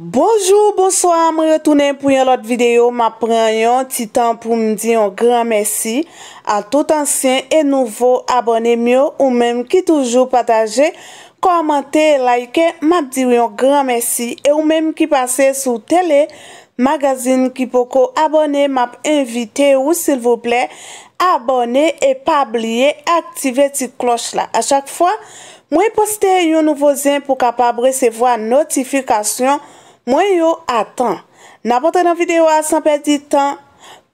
Bonjour, bonsoir, mwen retounen pou yon lot videyo. Mwen prenen yon titan pou mwen diyon gran mersi. A tout ansyen e nouvo abonnen myo, ou menm ki toujou pataje, komente, like, mwen diyon gran mersi. E ou menm ki pase sou tele, magazin ki poko abonnen, mwen ap invite ou sil vople abonnen e pabliye, aktive ti kloche la. A chak fwa, mwen poste yon nouvo zyen pou kapab resevo a notifikasyon. Mwen yo, atan, nabote nan videyo a sanpe di tan,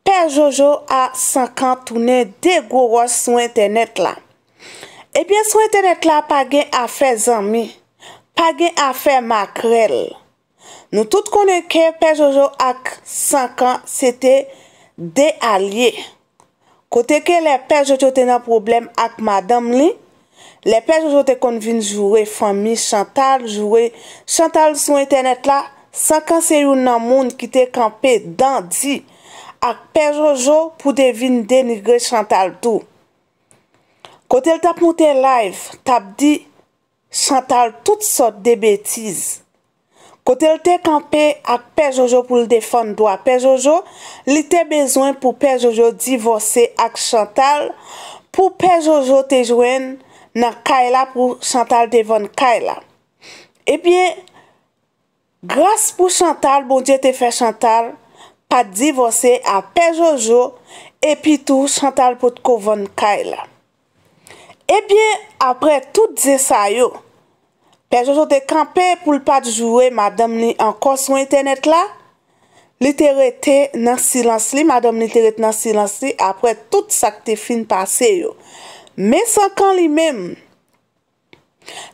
Pe Jojo a 5 an toune de gwo wos sou internet la. Ebyen, eh sou internet la pa gen a fe zami, pa gen a fe makrel. Nou tout konen ke Pe Jojo ak 5 an, se te de alye. Kote ke le Pe Jojo te nan problem ak madam li, le Pe Jojo te konvin jure fami Chantal, jure Chantal sou internet la, Sankan se yon nan moun ki te kampe dan di ak Pe Jojo pou devin denigre Chantal tou. Kote l tap mouten live, tap di Chantal tout sot de betiz. Kote l te kampe ak Pe Jojo pou l defon dwa Pe Jojo, li te bezwen pou Pe Jojo divose ak Chantal pou Pe Jojo te jwen nan Kaila pou Chantal devon Kaila. Ebyen, Gras pou Chantal, bon diye te fe Chantal, pa divose a Pe Jojo, e pi tou Chantal pot kovon kaila. E eh biye, apre tout diye sa yo, Pe Jojo te kampe pou l pa jowe, madame ni an konson internet la, li te rete nan silans li, madame ni te rete nan silans li, apre tout sakte fin pase yo. Me san kan li mem,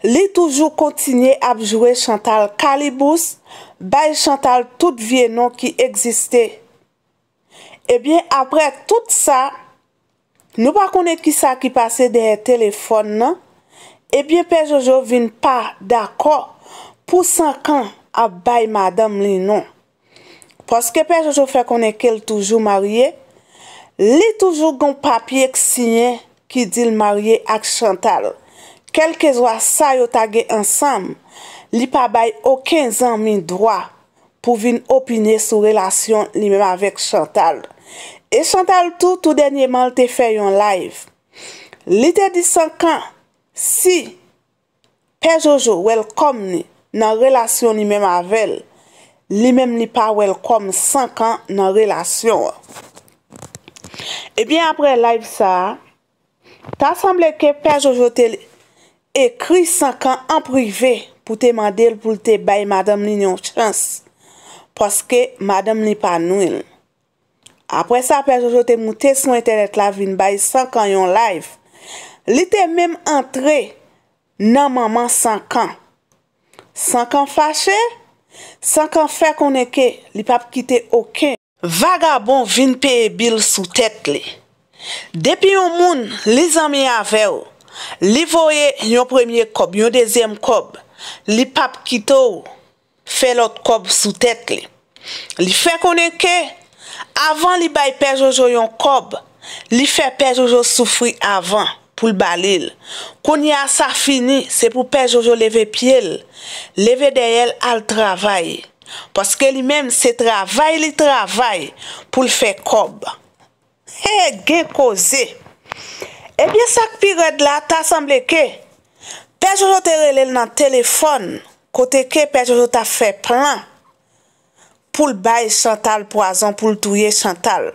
Li toujou kontinye ap jwè Chantal Kalibous, bay Chantal tout vye non ki egziste. Ebyen apre tout sa, nou pa konè ki sa ki pase deye telefon nan, ebyen pe Jojo vin pa dako pou 5 an ap bay madam li non. Poske pe Jojo fe konè ke l toujou marye, li toujou gon papye ksinyen ki dil marye ak Chantal. kelke zwa sa yo tagye ansam, li pa bay oken zanmin dwa pou vin opine sou relasyon li mem avèk Chantal. E Chantal tou, tou denye man te fè yon live. Li te di 5 an, si Pejojo welkom ni nan relasyon li mem avèl, li mem ni pa welkom 5 an nan relasyon. E eh bien apre live sa, ta semble ke Pejojo te li Ekri sankan an prive pou te mandel pou te bay madam li nyon chans. Poske madam li pa nouil. Apre sa pe Jojo te mwote sou internet la vin bay sankan yon live. Li te mem entre nan maman sankan. Sankan fache, sankan fe koneke, li pap kite oken. Vagabon vin pe e bil sou tet li. Depi yon moun, li zan mi ave yo. Li voye yon premye kob, yon dezem kob Li pap kito Fe lot kob sou tek li Li fe konen ke Avan li bay pe Jojo yon kob Li fe pe Jojo soufri avan Poul balil Koni a sa fini Se pou pe Jojo leve piel Leve deyel al travay Paske li men se travay li travay Poul fe kob E gen koze E gen koze Ebyen eh sak piret la, ta asemble ke Pe Jojo te relel nan telefon Kote ke Pe Jojo ta fe plan Poul bay chantal poazon, poul touye chantal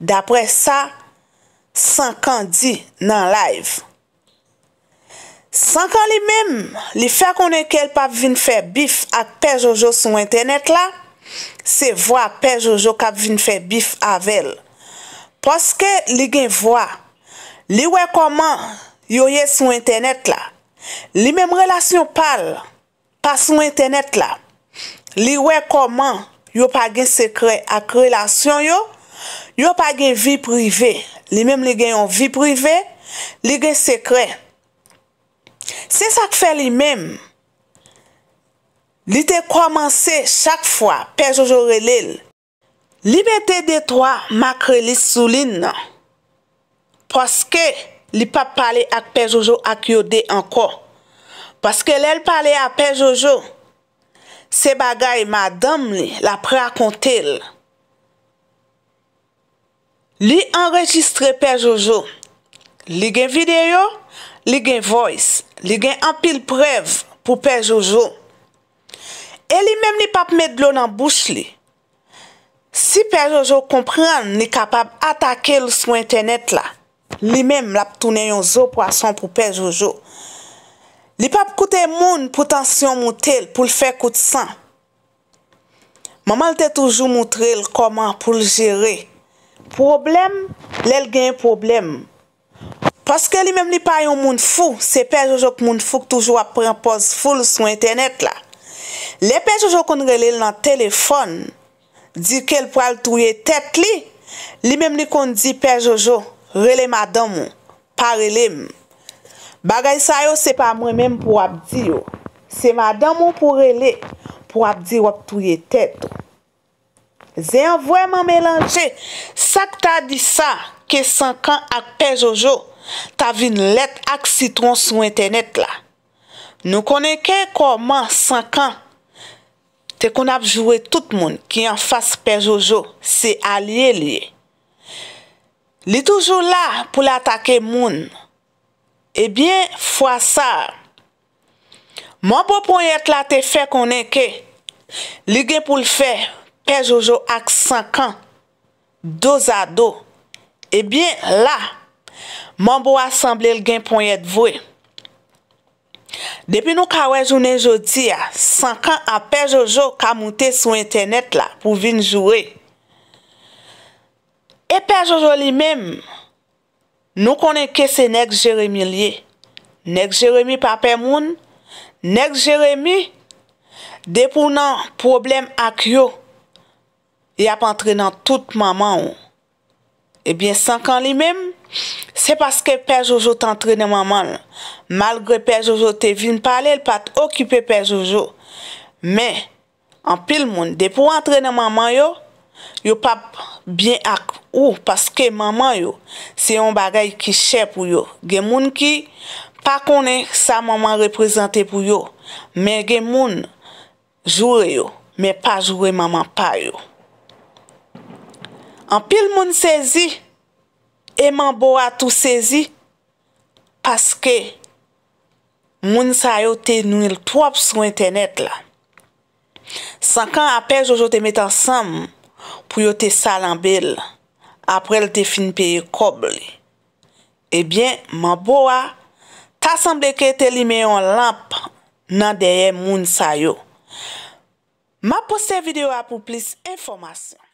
Dapre sa, sankan di nan live Sankan li mem, li fe konen ke el pap vin fe bif ak Pe Jojo sou internet la Se vwa Pe Jojo kap vin fe bif avel Poske li gen vwa Li we koman yo ye sou internet la. Li menm relasyon pal pa sou internet la. Li we koman yo pa gen sekre ak relasyon yo. Yo pa gen vi prive. Li menm li gen yon vi prive. Li gen sekre. Se sak fe li menm. Li te komanse chak fwa pe jojo relil. Li menm te detwa makre li sou lin nan. Paske li pap pale ak Pè Jojo ak yode anko. Paske lèl pale a Pè Jojo, se bagay madam li la pre akonte lè. Li enregistre Pè Jojo. Li gen video, li gen voice, li gen anpil prev pou Pè Jojo. E li mèm li pap mèd lò nan bouch li. Si Pè Jojo komprende, ni kapab atake lous mwen tenet la. Li mèm la pou toune yon zo prason pou Pe Jojo. Li pa pou koute moun pou tansyon moutel pou l fè koute san. Maman l te toujou moutrel koman pou l jere. Problem, l el gen problem. Paske li mèm li pa yon moun fou, se Pe Jojo k moun fou k toujou ap pre yon pos foul sou internet la. Li Pe Jojo koun rele l nan telefon, di ke l pral touye tet li. Li mèm li koun di Pe Jojo. Rele madan moun, pa rele moun. Bagay sa yo se pa mwen menm pou ap di yo. Se madan moun pou rele, pou ap di wap tou ye tet. Ze yon vwèman mélange. Sak ta di sa, ke sankan ak pe Jojo, ta vin let ak sitron sou internet la. Nou koneke koman sankan, te kon ap jwè tout moun ki yon fase pe Jojo, se a liye liye. Li toujou la pou l'atake moun. Ebyen, fwa sa. Moun pou pou yet la te fe konen ke. Li gen pou l'fe, pe jojo ak sankan. Do za do. Ebyen, la. Moun pou asemble l gen pou yet vwe. Depi nou ka wejounen jodi ya, sankan an pe jojo ka moun te sou internet la pou vin jurey. E pe Jojo li menm, nou konen ke se nek Jeremie liye. Nek Jeremie pape moun, nek Jeremie depou nan problem ak yo, yap antrenan tout maman ou. Ebyen, sankan li menm, se paske pe Jojo tan trenan maman ou. Malgre pe Jojo te vin pale, el pat okipe pe Jojo. Men, an pil moun, depou antrenan maman yo, yo pap byen ak. Ou, paske maman yo, se yon bagay ki chè pou yo. Gen moun ki, pa konen sa maman reprezentè pou yo. Men gen moun, jure yo, men pa jure maman pa yo. An pil moun sezi, e man bo a tou sezi, paske moun sa yo te nouil 3 pswen tenet la. 5 an apè, jo jo te met ansam pou yo te salan bel la. apre l te fin peye kob li. Ebyen, man bo a, ta sanble ke te li meyon lamp nan deye moun sayo. Ma poste video a pou plis informasyon.